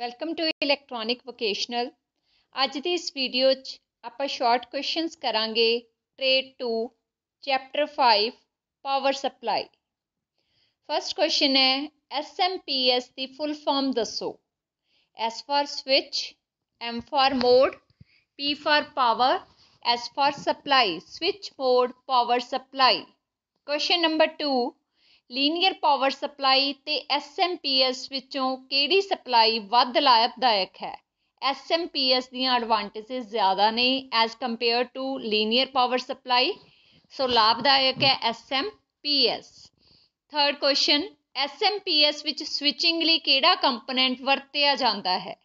welcome to electronic vocational अज की इस भीडियो आप शॉर्ट क्वेश्चन करा trade two chapter five power supply first question है एस एम पी एस की फुल फॉर्म दसो S for switch M for mode P for power S for supply switch mode power supply question number two linear power supply ਤੇ SMPS ਵਿੱਚੋਂ ਕਿਹੜੀ supply ਵੱਧ ਲਾਭਦਾਇਕ ਹੈ ਐਸਐਮਪੀਐਸ ਦੀਆਂ ਐਡਵਾਂਟੇजेस ਜ਼ਿਆਦਾ ਨੇ as compare to linear power supply ਸੋ ਲਾਭਦਾਇਕ ਹੈ ਐਸਐਮਪੀਐਸ ਥਰਡ ਕੁਐਸਚਨ ਐਸਐਮਪੀਐਸ ਵਿੱਚ ਸਵਿਚਿੰਗ ਲਈ ਕਿਹੜਾ ਕੰਪੋਨੈਂਟ ਵਰਤਿਆ ਜਾਂਦਾ ਹੈ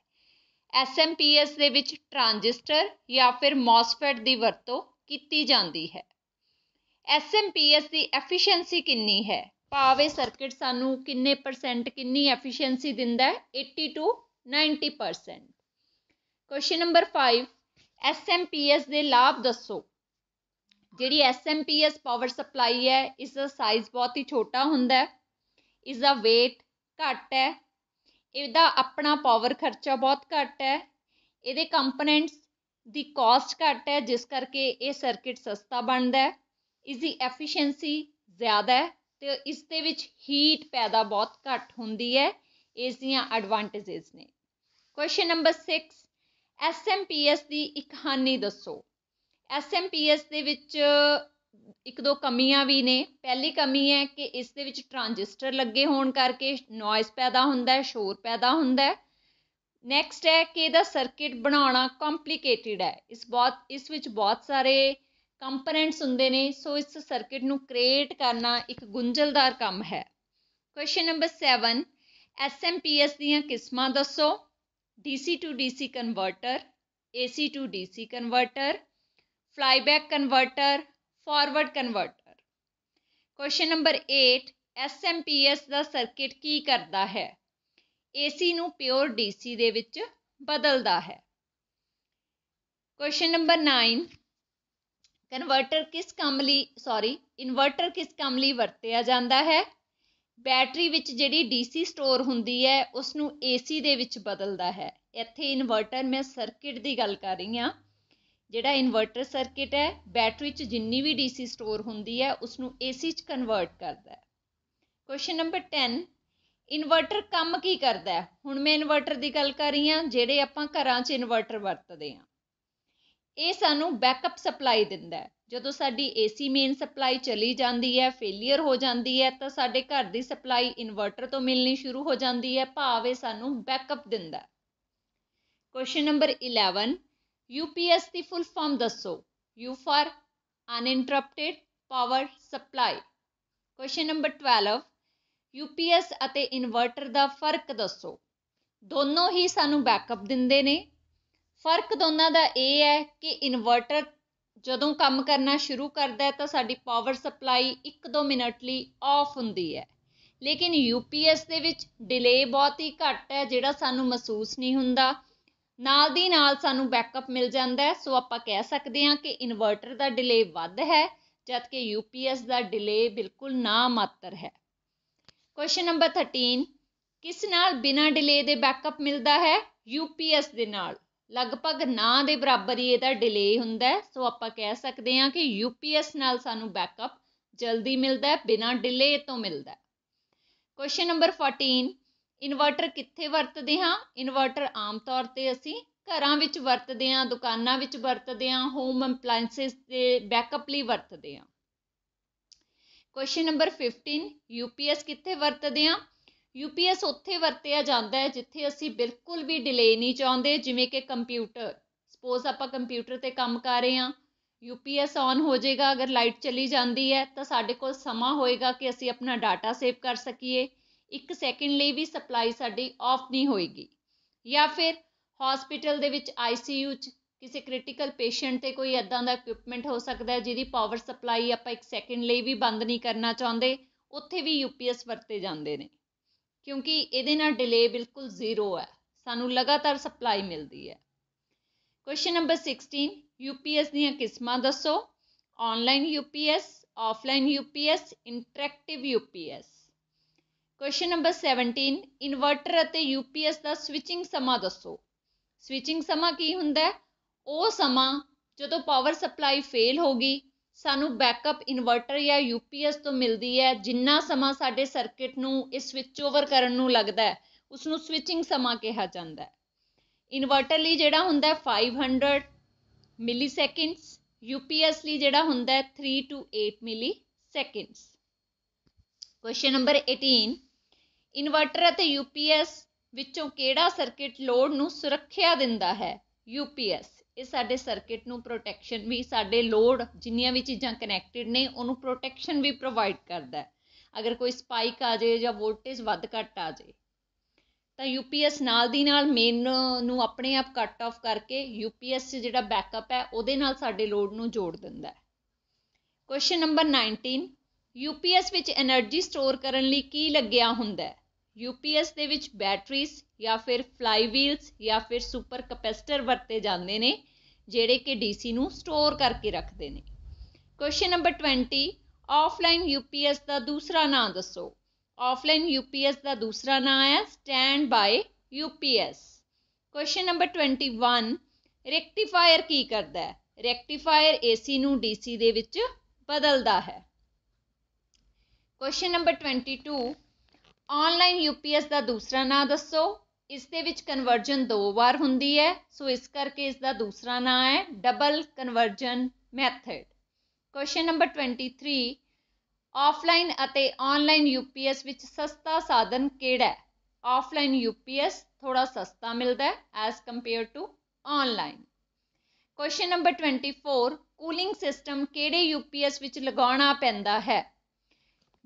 ਐਸਐਮਪੀਐਸ ਦੇ ਵਿੱਚ ਟ੍ਰਾਂਜਿਸਟਰ ਜਾਂ ਫਿਰ ਮੋਸਫੈਟ ਦੀ ਵਰਤੋਂ ਕੀਤੀ ਜਾਂਦੀ ਹੈ ਐਸਐਮਪੀਐਸ ਦੀ ਐਫੀਸ਼ੀਐਂਸੀ ਕਿੰਨੀ ਹੈ ਭਾਵ ਸਰਕਟ ਸਾਨੂੰ ਕਿੰਨੇ ਪਰਸੈਂਟ ਕਿੰਨੀ ਐਫੀਸ਼ੀਐਂਸੀ ਦਿੰਦਾ ਹੈ 80 ਟੂ 90% ਕੁਐਸਚਨ ਨੰਬਰ 5 ਐਸਐਮਪੀਐਸ ਦੇ ਲਾਭ ਦੱਸੋ ਜਿਹੜੀ ਐਸਐਮਪੀਐਸ ਪਾਵਰ ਸਪਲਾਈ ਹੈ ਇਸ ਦਾ ਸਾਈਜ਼ ਬਹੁਤ ਹੀ ਛੋਟਾ ਹੁੰਦਾ ਹੈ ਇਸ ਦਾ weight ਘੱਟ ਹੈ ਇਹਦਾ ਆਪਣਾ ਪਾਵਰ ਖਰਚਾ ਬਹੁਤ ਘੱਟ ਹੈ ਇਹਦੇ ਕੰਪੋਨੈਂਟਸ ਦੀ ਕਾਸਟ ਘੱਟ ਹੈ ਜਿਸ ਕਰਕੇ ਇਹ ਸਰਕਟ ਸਸਤਾ ਬਣਦਾ ਹੈ ਇਸ ਦੀ ਐਫੀਸ਼ੀਐਂਸੀ ਜ਼ਿਆਦਾ ਹੈ ਤੇ ਇਸ ਦੇ ਵਿੱਚ ਹੀਟ ਪੈਦਾ ਬਹੁਤ ਘੱਟ ਹੁੰਦੀ ਹੈ ਇਸ ਦੀਆਂ ਐਡਵਾਂਟੇਜਸ ਨੇ question number 6 S M P S ਦੀ ਇੱਕ ਹਾਨੀ ਦੱਸੋ ਐਸ ਐਮ ਪੀ ਐਸ ਦੇ ਵਿੱਚ ਇੱਕ ਦੋ ਕਮੀਆਂ ਵੀ ਨੇ ਪਹਿਲੀ ਕਮੀ ਹੈ ਕਿ ਇਸ ਦੇ ਵਿੱਚ ਟਰਾਂਜਿਸਟਰ ਲੱਗੇ ਹੋਣ ਕਰਕੇ ਨੋਇਸ ਪੈਦਾ ਹੁੰਦਾ ਹੈ ਸ਼ੋਰ ਪੈਦਾ ਹੁੰਦਾ ਹੈ ਨੈਕਸਟ ਹੈ ਕਿ ਇਹਦਾ ਸਰਕਟ ਬਣਾਉਣਾ ਕੰਪਲਿਕੇਟਿਡ ਹੈ ਇਸ ਬਹੁਤ ਇਸ ਵਿੱਚ ਬਹੁਤ ਸਾਰੇ ਕੰਪੋਨੈਂਟਸ ਹੁੰਦੇ ਨੇ ਸੋ ਇਸ ਸਰਕਟ ਨੂੰ ਕ੍ਰੀਏਟ ਕਰਨਾ ਇੱਕ ਗੁੰਝਲਦਾਰ ਕੰਮ ਹੈ ਕੁਐਸਚਨ ਨੰਬਰ 7 ਐਸਐਮਪੀਐਸ ਦੀਆਂ ਕਿਸਮਾਂ ਦੱਸੋ DC to DC converter AC to DC converter flyback converter forward converter question number 8 SMPS ਦਾ ਸਰਕਟ ਕੀ ਕਰਦਾ ਹੈ ਏਸੀ ਨੂੰ ਪਿਓਰ ਡੀਸੀ ਦੇ ਵਿੱਚ ਬਦਲਦਾ ਹੈ ਕੁਐਸਚਨ ਨੰਬਰ 9 ਕਨਵਰਟਰ ਕਿਸ ਕੰਮ ਲਈ ਸੌਰੀ ਇਨਵਰਟਰ ਕਿਸ ਕੰਮ ਲਈ ਵਰਤਿਆ ਜਾਂਦਾ ਹੈ ਬੈਟਰੀ ਵਿੱਚ ਜਿਹੜੀ ਡੀਸੀ ਸਟੋਰ ਹੁੰਦੀ ਹੈ ਉਸ ਨੂੰ ਏਸੀ ਦੇ ਵਿੱਚ ਬਦਲਦਾ ਹੈ ਇੱਥੇ ਇਨਵਰਟਰ ਮੈਂ ਸਰਕਿਟ ਦੀ ਗੱਲ ਕਰ ਰਹੀ ਹਾਂ ਜਿਹੜਾ ਇਨਵਰਟਰ ਸਰਕਿਟ ਹੈ ਬੈਟਰੀ 'ਚ ਜਿੰਨੀ ਵੀ ਡੀਸੀ ਸਟੋਰ ਹੁੰਦੀ ਹੈ ਉਸ ਨੂੰ ਏਸੀ 'ਚ ਕਨਵਰਟ ਕਰਦਾ ਹੈ ਕੁਐਸਚਨ ਨੰਬਰ 10 ਇਨਵਰਟਰ ਕੰਮ ਕੀ ਕਰਦਾ ਹੈ ਹੁਣ ਮੈਂ ਇਨਵਰਟਰ ਦੀ ਗੱਲ ਕਰ ਰਹੀ ਹਾਂ ਜਿਹੜੇ ਆਪਾਂ ਘਰਾਂ 'ਚ ਇਨਵਰਟਰ ਵਰਤਦੇ ਹਾਂ ਇਹ ਸਾਨੂੰ ਬੈਕਅਪ ਸਪਲਾਈ ਦਿੰਦਾ ਹੈ ਜਦੋਂ ਸਾਡੀ ਏਸੀ ਮੇਨ ਸਪਲਾਈ ਚਲੀ ਜਾਂਦੀ ਹੈ ਫੇਲਿਅਰ ਹੋ ਜਾਂਦੀ ਹੈ ਤਾਂ ਸਾਡੇ ਘਰ ਦੀ ਸਪਲਾਈ ਇਨਵਰਟਰ ਤੋਂ ਮਿਲਣੀ ਸ਼ੁਰੂ ਹੋ ਜਾਂਦੀ ਹੈ ਭਾਵੇਂ ਸਾਨੂੰ ਬੈਕਅਪ ਦਿੰਦਾ ਕੁਐਸਚਨ ਨੰਬਰ 11 ਯੂਪੀਐਸ ਦੀ ਫੁੱਲ ਫਾਰਮ ਦੱਸੋ U for uninterrupted power supply question number 12 UPS ਅਤੇ ਇਨਵਰਟਰ ਦਾ ਫਰਕ ਦੱਸੋ ਦੋਨੋਂ ਹੀ ਸਾਨੂੰ ਬੈਕਅਪ ਦਿੰਦੇ ਨੇ ਫਰਕ ਦੋਨਾਂ ਦਾ ਇਹ ਹੈ ਕਿ ਇਨਵਰਟਰ ਜਦੋਂ ਕੰਮ ਕਰਨਾ ਸ਼ੁਰੂ ਕਰਦਾ ਹੈ ਤਾਂ ਸਾਡੀ ਪਾਵਰ ਸਪਲਾਈ 1-2 ਮਿੰਟ ਲਈ ਆਫ ਹੁੰਦੀ ਹੈ ਲੇਕਿਨ ਯੂਪੀਐਸ ਦੇ ਵਿੱਚ ਡਿਲੇ ਬਹੁਤ ਹੀ ਘੱਟ ਹੈ ਜਿਹੜਾ ਸਾਨੂੰ ਮਹਿਸੂਸ ਨਹੀਂ ਹੁੰਦਾ ਨਾਲ ਦੀ ਨਾਲ ਸਾਨੂੰ ਬੈਕਅਪ ਮਿਲ ਜਾਂਦਾ ਸੋ ਆਪਾਂ ਕਹਿ ਸਕਦੇ ਹਾਂ ਕਿ ਇਨਵਰਟਰ ਦਾ ਡਿਲੇ ਵੱਧ ਹੈ ਜਦਕਿ ਯੂਪੀਐਸ ਦਾ ਡਿਲੇ ਬਿਲਕੁਲ ਨਾ ਮਾਤਰ ਹੈ ਕੁਐਸਚਨ ਨੰਬਰ 13 ਕਿਸ ਨਾਲ ਬਿਨਾ ਡਿਲੇ ਦੇ ਬੈਕਅਪ ਮਿਲਦਾ ਹੈ ਯੂਪੀਐਸ ਦੇ ਨਾਲ ਲਗਭਗ ਨਾ ਦੇ ਬਰਾਬਰ ਹੀ ਇਹਦਾ ਡਿਲੇ ਹੁੰਦਾ ਸੋ ਆਪਾਂ ਕਹਿ ਸਕਦੇ ਹਾਂ ਕਿ ਯੂਪੀਐਸ ਨਾਲ ਸਾਨੂੰ ਬੈਕਅਪ ਜਲਦੀ ਮਿਲਦਾ ਹੈ ਬਿਨਾਂ ਡਿਲੇ ਤੋਂ ਮਿਲਦਾ ਹੈ ਕੁਐਸਚਨ ਨੰਬਰ 14 ਇਨਵਰਟਰ ਕਿੱਥੇ ਵਰਤਦੇ ਹਾਂ ਇਨਵਰਟਰ ਆਮ ਤੌਰ ਤੇ ਅਸੀਂ ਘਰਾਂ ਵਿੱਚ ਵਰਤਦੇ ਹਾਂ ਦੁਕਾਨਾਂ ਵਿੱਚ ਵਰਤਦੇ ਹਾਂ ਹੋਮ ਅਪਲਾਈਐਂਸਸ ਦੇ ਬੈਕਅਪ ਲਈ ਵਰਤਦੇ ਹਾਂ ਕੁਐਸਚਨ ਨੰਬਰ 15 ਯੂਪੀਐਸ ਕਿੱਥੇ ਵਰਤਦੇ ਹਾਂ ਯੂਪੀਐਸ ਉੱਥੇ ਵਰਤਿਆ ਜਾਂਦਾ ਹੈ ਜਿੱਥੇ ਅਸੀਂ ਬਿਲਕੁਲ ਵੀ ਡਿਲੇ ਨਹੀਂ ਚਾਹੁੰਦੇ ਜਿਵੇਂ ਕਿ ਕੰਪਿਊਟਰ ਸਪੋਜ਼ ਆਪਾਂ ਕੰਪਿਊਟਰ ਤੇ ਕੰਮ ਕਰ ਰਹੇ ਹਾਂ ਯੂਪੀਐਸ ਔਨ ਹੋ ਜਾਏਗਾ ਅਗਰ ਲਾਈਟ ਚਲੀ ਜਾਂਦੀ ਹੈ ਤਾਂ ਸਾਡੇ ਕੋਲ ਸਮਾਂ ਹੋਏਗਾ ਕਿ ਅਸੀਂ ਆਪਣਾ ਡਾਟਾ ਸੇਵ ਕਰ ਸਕੀਏ 1 ਸੈਕਿੰਡ ਲਈ ਵੀ ਸਪਲਾਈ ਸਾਡੀ ਆਫ ਨਹੀਂ ਹੋਏਗੀ ਜਾਂ ਫਿਰ ਹਸਪੀਟਲ ਦੇ ਵਿੱਚ ਆਈਸੀਯੂ 'ਚ ਕਿਸੇ ਕ੍ਰਿਟੀਕਲ ਪੇਸ਼ੈਂਟ ਤੇ ਕੋਈ ਐਦਾਂ ਦਾ ਇਕਵਿਪਮੈਂਟ ਹੋ ਸਕਦਾ ਹੈ ਜਿਹਦੀ ਪਾਵਰ ਸਪਲਾਈ ਆਪਾਂ 1 ਸੈਕਿੰਡ ਲਈ ਵੀ ਬੰਦ ਨਹੀਂ ਕਰਨਾ ਚਾਹੁੰਦੇ ਉੱਥੇ ਵੀ ਯੂਪੀਐਸ ਵਰਤੇ ਜਾਂਦੇ ਨੇ ਕਿਉਂਕਿ ਇਹਦੇ ਨਾਲ ਡਿਲੇ ਬਿਲਕੁਲ ਜ਼ੀਰੋ ਹੈ ਸਾਨੂੰ ਲਗਾਤਾਰ ਸਪਲਾਈ ਮਿਲਦੀ ਹੈ ਕੁਐਸਚਨ ਨੰਬਰ 16 ਯੂਪੀਐਸ ਦੀਆਂ ਕਿਸਮਾਂ ਦੱਸੋ online UPS offline UPS interactive UPS question number 17 inverter ਅਤੇ ਯੂਪੀਐਸ ਦਾ ਸਵਿਚਿੰਗ ਸਮਾਂ ਦੱਸੋ ਸਵਿਚਿੰਗ ਸਮਾਂ ਕੀ ਹੁੰਦਾ ਹੈ ਉਹ ਸਮਾਂ ਜਦੋਂ ਪਾਵਰ ਸਪਲਾਈ ਫੇਲ ਹੋ ਗਈ ਸਾਨੂੰ ਬੈਕਅਪ ਇਨਵਰਟਰ ਜਾਂ ਯੂਪੀਐਸ ਤੋਂ ਮਿਲਦੀ ਹੈ ਜਿੰਨਾ ਸਮਾਂ ਸਾਡੇ ਸਰਕਟ ਨੂੰ ਇਸ ਸਵਿਚ ਓਵਰ ਕਰਨ ਨੂੰ ਲੱਗਦਾ ਹੈ ਉਸ ਨੂੰ ਸਵਿਚਿੰਗ ਸਮਾਂ ਕਿਹਾ ਜਾਂਦਾ ਹੈ ਇਨਵਰਟਰ ਲਈ ਜਿਹੜਾ ਹੁੰਦਾ ਹੈ 500 ਮਿਲੀ ਸੈਕਿੰਡਸ ਯੂਪੀਐਸ ਲਈ ਜਿਹੜਾ ਹੁੰਦਾ ਹੈ 3 to 8 milliseconds question number 18 inverter ਅਤੇ ਯੂਪੀਐਸ ਵਿੱਚੋਂ ਕਿਹੜਾ ਸਰਕਟ ਲੋਡ ਨੂੰ ਸੁਰੱਖਿਆ ਦਿੰਦਾ ਹੈ ਯੂਪੀਐਸ ਇਹ ਸਾਡੇ ਸਰਕਿਟ ਨੂੰ ਪ੍ਰੋਟੈਕਸ਼ਨ ਵੀ ਸਾਡੇ ਲੋਡ ਜਿੰਨੀਆਂ ਵੀ ਚੀਜ਼ਾਂ ਕਨੈਕਟਡ ਨੇ ਉਹਨੂੰ ਪ੍ਰੋਟੈਕਸ਼ਨ ਵੀ ਪ੍ਰੋਵਾਈਡ ਕਰਦਾ ਹੈ ਅਗਰ ਕੋਈ ਸਪਾਈਕ ਆ ਜਾਏ ਜਾਂ ਵੋਲਟੇਜ ਵੱਧ ਘੱਟ ਆ ਜਾਏ ਤਾਂ ਯੂਪੀਐਸ ਨਾਲ ਦੀ ਨਾਲ ਮੇਨ ਨੂੰ ਆਪਣੇ ਆਪ ਕੱਟ ਆਫ ਕਰਕੇ ਯੂਪੀਐਸ ਜਿਹੜਾ ਬੈਕਅਪ ਹੈ ਉਹਦੇ ਨਾਲ ਸਾਡੇ ਲੋਡ ਨੂੰ ਜੋੜ ਦਿੰਦਾ ਹੈ ਕੁਐਸਚਨ ਨੰਬਰ 19 ਯੂਪੀਐਸ ਵਿੱਚ એનર્ਜੀ ਸਟੋਰ ਕਰਨ ਲਈ ਕੀ ਲੱਗਿਆ ਹੁੰਦਾ ਹੈ ਯੂਪੀਐਸ ਦੇ ਵਿੱਚ ਬੈਟਰੀਜ਼ ਜਾਂ ਫਿਰ ਫਲਾਈਵੀਲਸ ਜਾਂ ਫਿਰ ਸੁਪਰ ਕੈਪੈਸਟਰ ਵਰਤੇ ਜਾਂਦੇ ਨੇ ਜਿਹੜੇ ਕਿ ਡੀਸੀ ਨੂੰ ਸਟੋਰ ਕਰਕੇ ਰੱਖਦੇ ਨੇ ਕੁਐਸਚਨ ਨੰਬਰ 20 ਆਫਲਾਈਨ ਯੂਪੀਐਸ ਦਾ ਦੂਸਰਾ ਨਾਮ ਦੱਸੋ ਆਫਲਾਈਨ ਯੂਪੀਐਸ ਦਾ ਦੂਸਰਾ ਨਾਮ ਹੈ standby UPS question number 21 rectifier ਕੀ ਕਰਦਾ ਹੈ ਰੈਕਟੀਫਾਇਰ ਏਸੀ ਨੂੰ ਡੀਸੀ ਦੇ ਵਿੱਚ ਬਦਲਦਾ ਹੈ ਕੁਐਸਚਨ ਨੰਬਰ 22 ਆਨਲਾਈਨ ਯੂਪੀਐਸ ਦਾ ਦੂਸਰਾ ਨਾਮ ਦੱਸੋ ਇਸ ਦੇ ਵਿੱਚ ਕਨਵਰਜਨ ਦੋ ਵਾਰ ਹੁੰਦੀ ਹੈ ਸੋ ਇਸ ਕਰਕੇ ਇਸ ਦਾ ਦੂਸਰਾ ਨਾਮ ਹੈ double conversion method question number 23 offline ਅਤੇ ਆਨਲਾਈਨ ਯੂਪੀਐਸ ਵਿੱਚ ਸਸਤਾ ਸਾਧਨ ਕਿਹੜਾ ਹੈ ਆਫਲਾਈਨ ਯੂਪੀਐਸ ਥੋੜਾ ਸਸਤਾ ਮਿਲਦਾ ਹੈ as compare to online question number 24 cooling system ਕਿਹੜੇ ਯੂਪੀਐਸ ਵਿੱਚ ਲਗਾਉਣਾ ਪੈਂਦਾ ਹੈ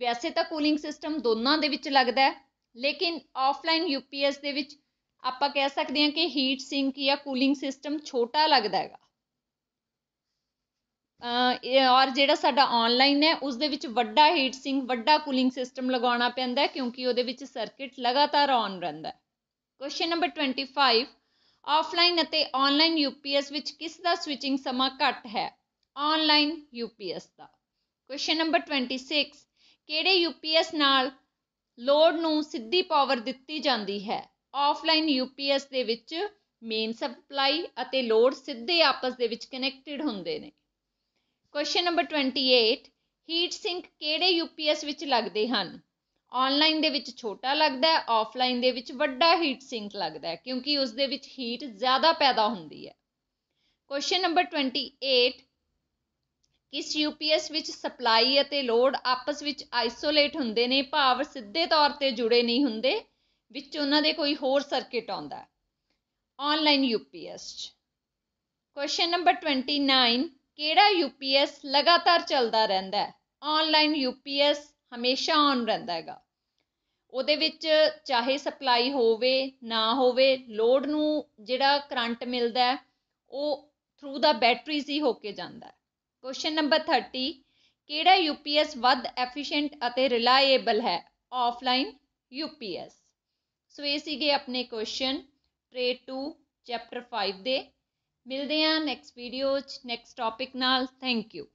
ਵੈਸੇ ਤਾਂ ਕੂਲਿੰਗ ਸਿਸਟਮ ਦੋਨਾਂ ਦੇ ਵਿੱਚ ਲੱਗਦਾ ਹੈ ਲੇਕਿਨ ਆਫਲਾਈਨ ਯੂਪੀਐਸ ਦੇ ਵਿੱਚ ਆਪਾਂ ਕਹਿ ਸਕਦੇ ਹਾਂ ਕਿ ਹੀਟ ਸਿੰਕ ਜਾਂ ਕੂਲਿੰਗ ਸਿਸਟਮ ਛੋਟਾ ਲੱਗਦਾ ਹੈਗਾ ਔਰ ਜਿਹੜਾ ਸਾਡਾ ਆਨਲਾਈਨ ਹੈ ਉਸ ਦੇ ਵਿੱਚ ਵੱਡਾ ਹੀਟ ਸਿੰਕ ਵੱਡਾ ਕੂਲਿੰਗ ਸਿਸਟਮ ਲਗਾਉਣਾ ਪੈਂਦਾ ਕਿਉਂਕਿ ਉਹਦੇ ਵਿੱਚ ਸਰਕਟ ਲਗਾਤਾਰ ਔਨ ਰਹਿੰਦਾ ਹੈ ਕੁਐਸਚਨ ਨੰਬਰ 25 ਆਫਲਾਈਨ ਅਤੇ ਆਨਲਾਈਨ ਯੂਪੀਐਸ ਵਿੱਚ ਕਿਸ ਦਾ ਸਵਿਚਿੰਗ ਸਮਾਂ ਘੱਟ ਹੈ ਆਨਲਾਈਨ ਯੂਪੀਐਸ ਦਾ ਕੁਐਸਚਨ ਨੰਬਰ 26 ਕਿਹੜੇ ਯੂਪੀਐਸ ਨਾਲ ਲੋਡ ਨੂੰ ਸਿੱਧੀ ਪਾਵਰ ਦਿੱਤੀ ਜਾਂਦੀ ਹੈ ਆਫਲਾਈਨ ਯੂਪੀਐਸ ਦੇ ਵਿੱਚ ਮੇਨ ਸਪਲਾਈ ਅਤੇ ਲੋਡ ਸਿੱਧੇ ਆਪਸ ਦੇ ਵਿੱਚ ਕਨੈਕਟਡ ਹੁੰਦੇ ਨੇ ਕੁਐਸਚਨ ਨੰਬਰ 28 ਹੀਟ ਸਿੰਕ ਕਿਹੜੇ ਯੂਪੀਐਸ ਵਿੱਚ ਲੱਗਦੇ ਹਨ ਆਨਲਾਈਨ ਦੇ ਵਿੱਚ ਛੋਟਾ ਲੱਗਦਾ ਹੈ ਆਫਲਾਈਨ ਦੇ ਵਿੱਚ ਵੱਡਾ ਹੀਟ ਸਿੰਕ ਲੱਗਦਾ ਹੈ ਕਿਉਂਕਿ ਉਸ ਦੇ ਵਿੱਚ ਹੀਟ ਜ਼ਿਆਦਾ ਪੈਦਾ ਹੁੰਦੀ ਹੈ ਕੁਐਸਚਨ ਨੰਬਰ 28 ਕਿਸ ਯੂਪੀਐਸ ਵਿੱਚ ਸਪਲਾਈ ਅਤੇ ਲੋਡ ਆਪਸ ਵਿੱਚ ਆਈਸੋਲੇਟ ਹੁੰਦੇ ਨੇ ਭਾਵ ਸਿੱਧੇ ਤੌਰ ਤੇ ਜੁੜੇ ਨਹੀਂ ਹੁੰਦੇ ਵਿੱਚ ਉਹਨਾਂ ਦੇ ਕੋਈ ਹੋਰ ਸਰਕਟ ਆਉਂਦਾ ਆਨਲਾਈਨ ਯੂਪੀਐਸ ਕੁਐਸਚਨ ਨੰਬਰ 29 ਕਿਹੜਾ ਯੂਪੀਐਸ ਲਗਾਤਾਰ ਚੱਲਦਾ ਰਹਿੰਦਾ ਹੈ ਆਨਲਾਈਨ ਯੂਪੀਐਸ ਹਮੇਸ਼ਾ ਆਨ ਰਹਿੰਦਾ ਹੈਗਾ ਉਹਦੇ ਵਿੱਚ ਚਾਹੇ ਸਪਲਾਈ ਹੋਵੇ ਨਾ ਹੋਵੇ ਲੋਡ ਨੂੰ ਜਿਹੜਾ ਕਰੰਟ ਮਿਲਦਾ ਉਹ ਥਰੂ ਦਾ ਬੈਟਰੀਜ਼ ਹੀ ਹੋ ਕੇ ਜਾਂਦਾ ਕੁਐਸਚਨ ਨੰਬਰ 30 ਕਿਹੜਾ ਯੂਪੀਐਸ ਵੱਧ ਐਫੀਸ਼ੀਐਂਟ ਅਤੇ ਰਿਲਾਇਏਬਲ ਹੈ ਆਫਲਾਈਨ ਯੂਪੀਐਸ ਸੋ ਇਹ ਸੀਗੇ ਆਪਣੇ ਕੁਐਸਚਨ ਟ੍ਰੇਡ 2 ਚੈਪਟਰ 5 ਦੇ ਮਿਲਦੇ ਹਾਂ ਨੈਕਸਟ ਵੀਡੀਓ 'ਚ ਨੈਕਸਟ ਟੌਪਿਕ ਨਾਲ ਥੈਂਕ ਯੂ